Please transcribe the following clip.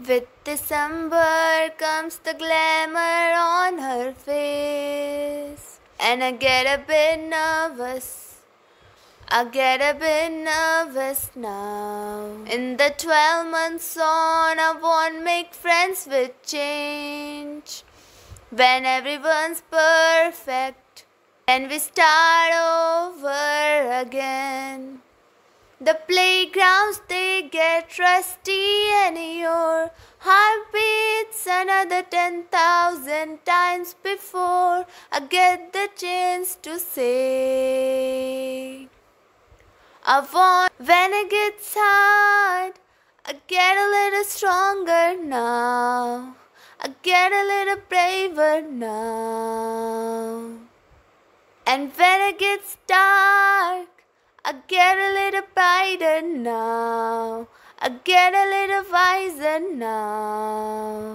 With December comes the glamour on her face. And I get a bit nervous. I get a bit nervous now. In the 12 months on, I won't make friends with change. When everyone's perfect, and we start over again. The playgrounds they get rusty and your heart beats another 10,000 times before I get the chance to say I want when it gets hard I get a little stronger now I get a little braver now and when it gets dark I get a little brighter now. I get a little wiser now.